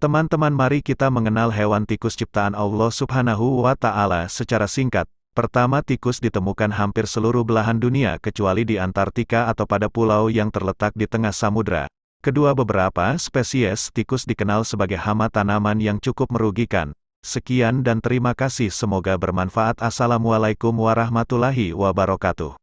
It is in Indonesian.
Teman-teman mari kita mengenal hewan tikus ciptaan Allah subhanahu wa ta'ala secara singkat. Pertama tikus ditemukan hampir seluruh belahan dunia kecuali di Antartika atau pada pulau yang terletak di tengah samudra. Kedua beberapa spesies tikus dikenal sebagai hama tanaman yang cukup merugikan. Sekian dan terima kasih semoga bermanfaat Assalamualaikum warahmatullahi wabarakatuh.